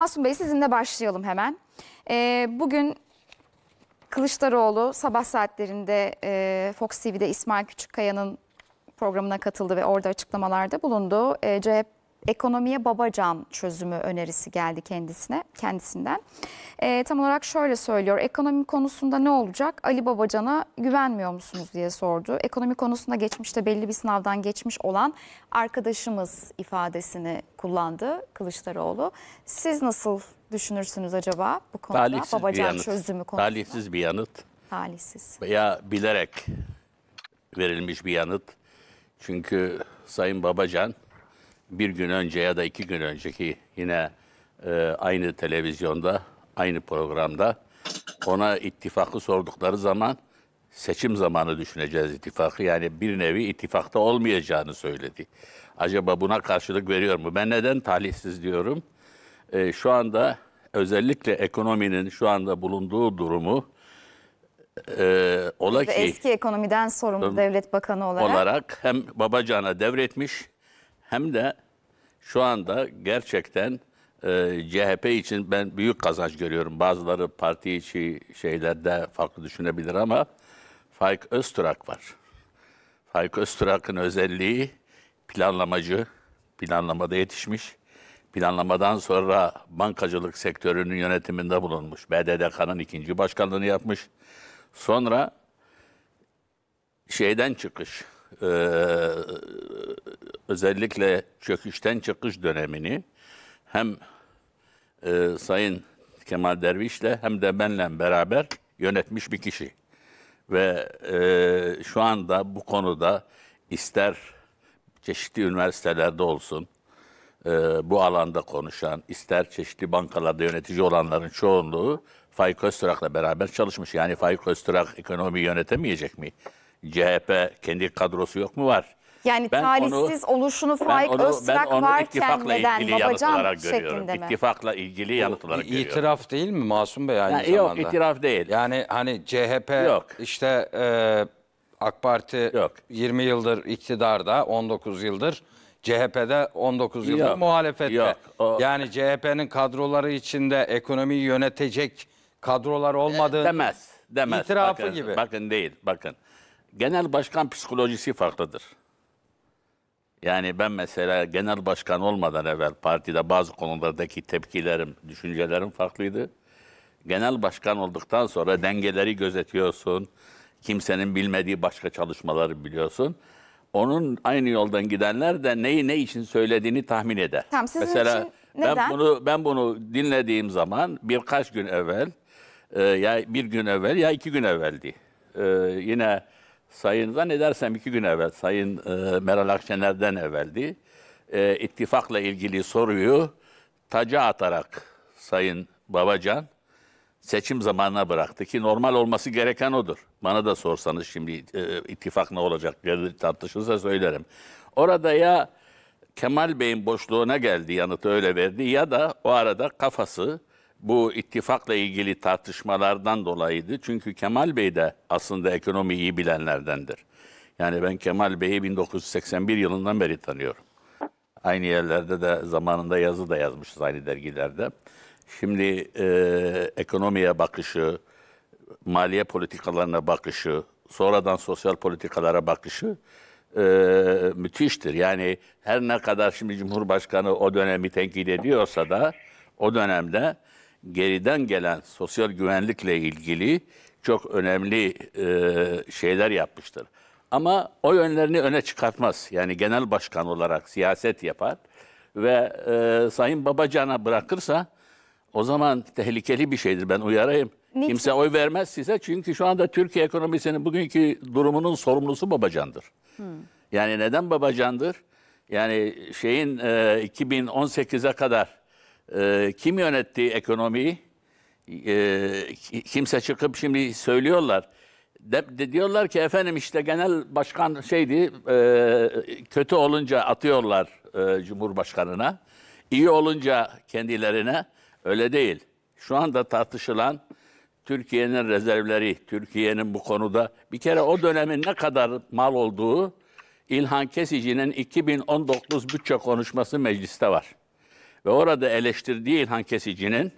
Masum Bey sizinle başlayalım hemen. Ee, bugün Kılıçdaroğlu sabah saatlerinde e, Fox TV'de İsmail Küçükkaya'nın programına katıldı ve orada açıklamalarda bulundu. E, CHP ekonomiye babacan çözümü önerisi geldi kendisine kendisinden. E, tam olarak şöyle söylüyor. Ekonomi konusunda ne olacak? Ali Babacan'a güvenmiyor musunuz diye sordu. Ekonomi konusunda geçmişte belli bir sınavdan geçmiş olan arkadaşımız ifadesini kullandı Kılıçdaroğlu. Siz nasıl düşünürsünüz acaba bu konuda? Talihsiz Babacan çözümü konusunda. Talihsiz bir yanıt. Talihsiz. Veya bilerek verilmiş bir yanıt. Çünkü Sayın Babacan bir gün önce ya da iki gün önceki yine e, aynı televizyonda, aynı programda ona ittifakı sordukları zaman seçim zamanı düşüneceğiz ittifakı. Yani bir nevi ittifakta olmayacağını söyledi. Acaba buna karşılık veriyor mu? Ben neden talihsiz diyorum? E, şu anda özellikle ekonominin şu anda bulunduğu durumu e, ola ki... Eski ekonomiden sorumlu devlet bakanı olarak. Olarak hem Babacan'a devretmiş hem de şu anda gerçekten e, CHP için ben büyük kazanç görüyorum. Bazıları parti içi şeylerde farklı düşünebilir ama Faik Öztürk var. Faik Öztürk'ın özelliği planlamacı, planlamada yetişmiş. Planlamadan sonra bankacılık sektörünün yönetiminde bulunmuş. BDDK'nın ikinci başkanlığını yapmış. Sonra şeyden çıkış, e, özellikle çöküşten çıkış dönemini hem e, Sayın Kemal Derviş'le hem de benle beraber yönetmiş bir kişi. Ve e, şu anda bu konuda ister çeşitli üniversitelerde olsun, e, bu alanda konuşan, ister çeşitli bankalarda yönetici olanların çoğunluğu Faik Öztürak'la beraber çalışmış. Yani Faik Öztürak ekonomi yönetemeyecek mi? CHP kendi kadrosu yok mu var? Yani ben talihsiz onu, oluşunu Faik onu, Öztrak onu varken neden Babacan şeklinde mi? İttifakla ilgili yanıt olarak görüyorum. İtiraf değil mi Masum Bey aynı yani, zamanda? Yok itiraf değil. Yani hani CHP yok. işte e, AK Parti yok. 20 yıldır iktidarda 19 yıldır. CHP'de 19 yıldır yok, muhalefette. Yok, o... Yani CHP'nin kadroları içinde ekonomiyi yönetecek kadrolar olmadığı e, demez demez. İtirafı bakın, gibi. Bakın değil bakın genel başkan psikolojisi farklıdır. Yani ben mesela genel başkan olmadan evvel partide bazı konulardaki tepkilerim, düşüncelerim farklıydı. Genel başkan olduktan sonra dengeleri gözetiyorsun. Kimsenin bilmediği başka çalışmaları biliyorsun. Onun aynı yoldan gidenler de neyi ne için söylediğini tahmin eder. Tamam, sizin mesela için neden? ben bunu ben bunu dinlediğim zaman birkaç gün evvel e, ya bir gün evvel ya iki gün evveldi. E, yine Sayın zannedersem iki gün evvel, Sayın e, Meral Akşener'den evveldi. E, ittifakla ilgili soruyu taca atarak Sayın Babacan seçim zamanına bıraktı ki normal olması gereken odur. Bana da sorsanız şimdi e, ittifak ne olacak tartışılırsa söylerim. Orada ya Kemal Bey'in boşluğuna geldi yanıtı öyle verdi ya da o arada kafası bu ittifakla ilgili tartışmalardan dolayıydı. Çünkü Kemal Bey de aslında ekonomiyi bilenlerdendir. Yani ben Kemal Bey'i 1981 yılından beri tanıyorum. Aynı yerlerde de zamanında yazı da yazmışız aynı dergilerde. Şimdi e, ekonomiye bakışı, maliye politikalarına bakışı, sonradan sosyal politikalara bakışı e, müthiştir. Yani her ne kadar şimdi Cumhurbaşkanı o dönemi tenkit ediyorsa da o dönemde geriden gelen sosyal güvenlikle ilgili çok önemli e, şeyler yapmıştır. Ama o yönlerini öne çıkartmaz. Yani genel başkan olarak siyaset yapar ve e, Sayın Babacan'a bırakırsa o zaman tehlikeli bir şeydir ben uyarayım. Niçin? Kimse oy vermez size çünkü şu anda Türkiye ekonomisinin bugünkü durumunun sorumlusu Babacan'dır. Hmm. Yani neden Babacan'dır? Yani şeyin e, 2018'e kadar e, kim yönetti ekonomiyi? E, kimse çıkıp şimdi söylüyorlar. De, de diyorlar ki efendim işte genel başkan şeydi e, kötü olunca atıyorlar e, Cumhurbaşkanına. İyi olunca kendilerine öyle değil. Şu anda tartışılan Türkiye'nin rezervleri, Türkiye'nin bu konuda bir kere o dönemin ne kadar mal olduğu İlhan Kesici'nin 2019 bütçe konuşması mecliste var. Ve orada eleştirdiği İlhan Kesici'nin,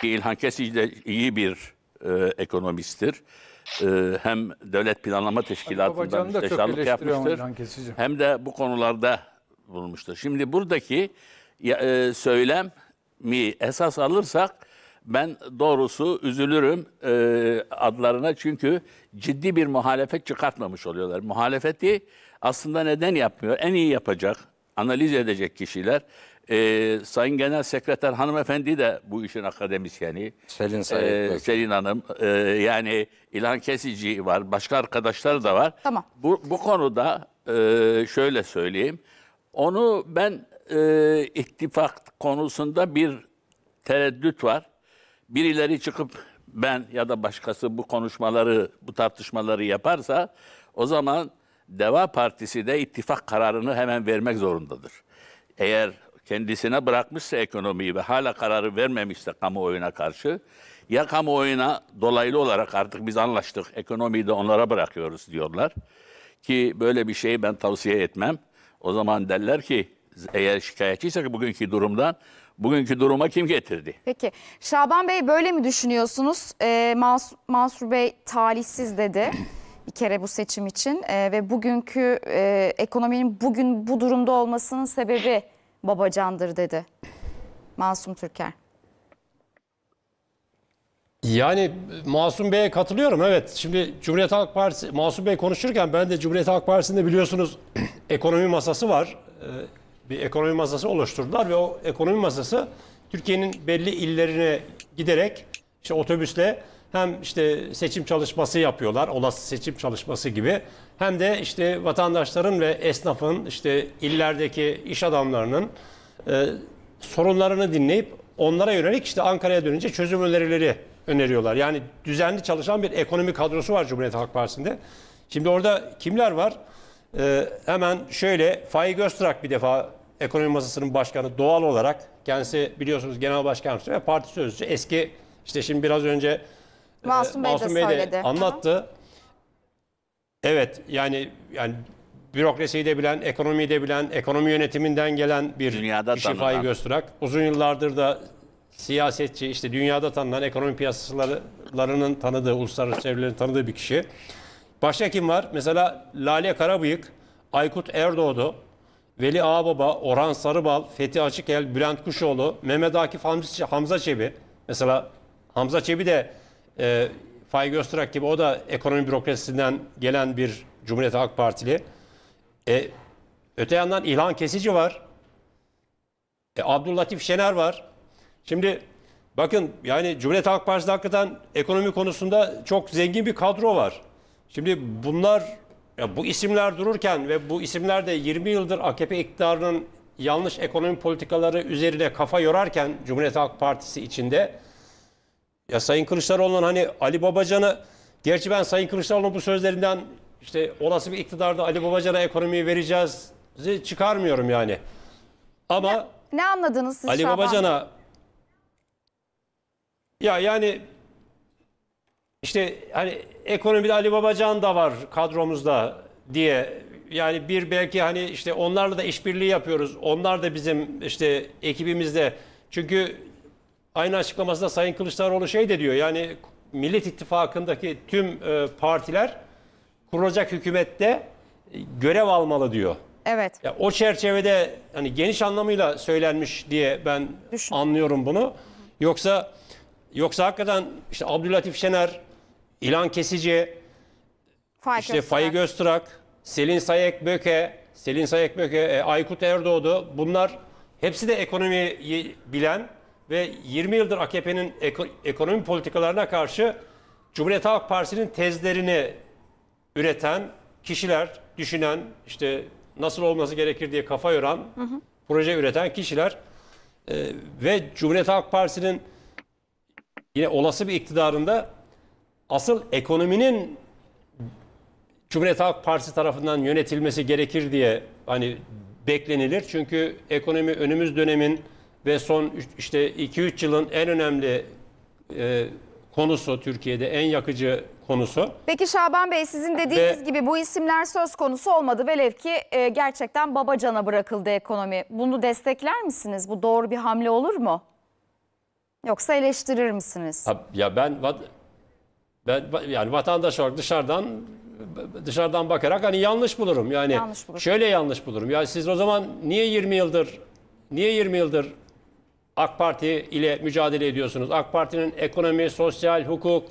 ki İlhan Kesici de iyi bir e, ekonomisttir. E, hem Devlet Planlama Teşkilatı'nda müsteşarlık yapmıştır. Hem de bu konularda bulmuştur. Şimdi buradaki e, söylem mi esas alırsak ben doğrusu üzülürüm e, adlarına çünkü ciddi bir muhalefet çıkartmamış oluyorlar. Muhalefeti aslında neden yapmıyor? En iyi yapacak, analiz edecek kişiler e, Sayın Genel Sekreter hanımefendi de bu işin akademisyeni. Selin Sayın. E, Selin Hanım. E, yani İlhan Kesici var. Başka arkadaşları da var. Tamam. Bu, bu konuda e, şöyle söyleyeyim. Onu ben e, ittifak konusunda bir tereddüt var. Birileri çıkıp ben ya da başkası bu konuşmaları, bu tartışmaları yaparsa o zaman Deva Partisi de ittifak kararını hemen vermek zorundadır. Eğer kendisine bırakmışsa ekonomiyi ve hala kararı vermemişse kamuoyuna karşı ya kamuoyuna dolaylı olarak artık biz anlaştık ekonomiyi de onlara bırakıyoruz diyorlar ki böyle bir şeyi ben tavsiye etmem. O zaman derler ki eğer şikayetçiysek bugünkü durumdan bugünkü duruma kim getirdi? Peki Şaban Bey böyle mi düşünüyorsunuz? Ee, Mansur, Mansur Bey talihsiz dedi. bir kere bu seçim için e, ve bugünkü e, ekonominin bugün bu durumda olmasının sebebi Babacan'dır dedi. Masum Türker. Yani Masum Bey'e katılıyorum evet. Şimdi Cumhuriyet Halk Partisi, Masum Bey konuşurken ben de Cumhuriyet Halk Partisi'nde biliyorsunuz ekonomi masası var. Ee, bir ekonomi masası oluşturdular ve o ekonomi masası Türkiye'nin belli illerine giderek işte otobüsle hem işte seçim çalışması yapıyorlar, olası seçim çalışması gibi. Hem de işte vatandaşların ve esnafın işte illerdeki iş adamlarının e, sorunlarını dinleyip onlara yönelik işte Ankara'ya dönünce çözüm önerileri öneriyorlar. Yani düzenli çalışan bir ekonomi kadrosu var Cumhuriyet Halk Partisi'nde. Şimdi orada kimler var? Ee, hemen şöyle Faik Öztrak bir defa ekonomi masasının başkanı doğal olarak kendisi biliyorsunuz genel başkan ve parti sözcüsü eski işte şimdi biraz önce ee, Masum Bey de Masum Bey de söyledi. anlattı. Evet yani yani bürokrasiyi de bilen, ekonomiyi de bilen, ekonomi yönetiminden gelen bir Dünyada kişi tanınan. Faik Öztürk. Uzun yıllardır da siyasetçi, işte dünyada tanınan ekonomi piyasalarının tanıdığı, uluslararası çevrelerin tanıdığı bir kişi. Başka kim var? Mesela Lale Karabıyık, Aykut Erdoğdu, Veli Ağbaba, Orhan Sarıbal, Fethi Açıkel, Bülent Kuşoğlu, Mehmet Akif Hamza, Hamza Çebi. Mesela Hamza Çebi de e, ee, Fay Göztürk gibi o da ekonomi bürokrasisinden gelen bir Cumhuriyet Halk Partili. E, öte yandan İlhan Kesici var. E, Abdüllatif Şener var. Şimdi bakın yani Cumhuriyet Halk Partisi hakikaten ekonomi konusunda çok zengin bir kadro var. Şimdi bunlar ya bu isimler dururken ve bu isimler de 20 yıldır AKP iktidarının yanlış ekonomi politikaları üzerine kafa yorarken Cumhuriyet Halk Partisi içinde ya Sayın Kılıçdaroğlu'nun hani Ali Babacan'ı gerçi ben Sayın Kılıçdaroğlu'nun bu sözlerinden işte olası bir iktidarda Ali Babacan'a ekonomiyi vereceğiz çıkarmıyorum yani. Ama ne, ne anladınız siz Ali Şaban? Babacan'a ya yani işte hani ekonomide Ali Babacan da var kadromuzda diye yani bir belki hani işte onlarla da işbirliği yapıyoruz. Onlar da bizim işte ekibimizde. Çünkü Aynı açıklamasında Sayın Kılıçdaroğlu şey de diyor yani Millet İttifakı'ndaki tüm e, partiler kurulacak hükümette e, görev almalı diyor. Evet. Ya o çerçevede hani geniş anlamıyla söylenmiş diye ben Düşün. anlıyorum bunu. Yoksa yoksa hakikaten işte Abdülatif Şener, İlan Kesici, Faik işte Öztürk. Faik Öztrak, Selin Sayek Böke, Selin Sayek Böke, e, Aykut Erdoğdu bunlar hepsi de ekonomiyi bilen ve 20 yıldır AKP'nin ekonomi politikalarına karşı Cumhuriyet Halk Partisi'nin tezlerini üreten kişiler, düşünen, işte nasıl olması gerekir diye kafa yoran, hı hı. proje üreten kişiler e, ve Cumhuriyet Halk Partisi'nin yine olası bir iktidarında asıl ekonominin Cumhuriyet Halk Partisi tarafından yönetilmesi gerekir diye hani beklenilir. Çünkü ekonomi önümüz dönemin ve son işte 2-3 yılın en önemli e, konusu Türkiye'de en yakıcı konusu. Peki Şaban Bey sizin dediğiniz Ve- gibi bu isimler söz konusu olmadı. Velev ki e, gerçekten babacana bırakıldı ekonomi. Bunu destekler misiniz? Bu doğru bir hamle olur mu? Yoksa eleştirir misiniz? Ha- Ya ben ben yani vatandaş olarak dışarıdan dışarıdan bakarak hani yanlış bulurum. Yani Yanlış bulursun. şöyle yanlış bulurum. Ya siz o zaman niye 20 yıldır niye 20 yıldır AK Parti ile mücadele ediyorsunuz. AK Parti'nin ekonomi, sosyal, hukuk,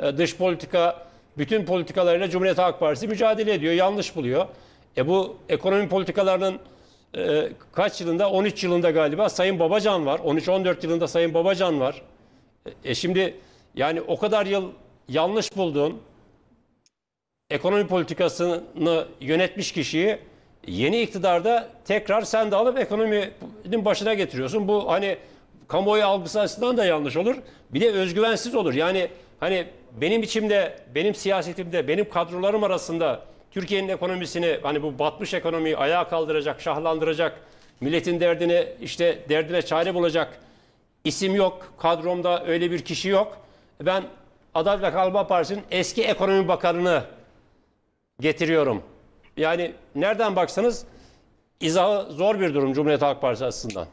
e, dış politika, bütün politikalarıyla Cumhuriyet Halk Partisi mücadele ediyor. Yanlış buluyor. E bu ekonomi politikalarının e, kaç yılında? 13 yılında galiba Sayın Babacan var. 13-14 yılında Sayın Babacan var. E, e şimdi yani o kadar yıl yanlış bulduğun ekonomi politikasını yönetmiş kişiyi Yeni iktidarda tekrar sen de alıp ekonominin başına getiriyorsun. Bu hani kamuoyu algısı açısından da yanlış olur. Bir de özgüvensiz olur. Yani hani benim içimde, benim siyasetimde, benim kadrolarım arasında Türkiye'nin ekonomisini hani bu batmış ekonomiyi ayağa kaldıracak, şahlandıracak, milletin derdine işte derdine çare bulacak isim yok. Kadromda öyle bir kişi yok. Ben Adalet ve Kalma Partisi'nin eski ekonomi bakanını getiriyorum. Yani nereden baksanız izahı zor bir durum Cumhuriyet Halk Partisi açısından.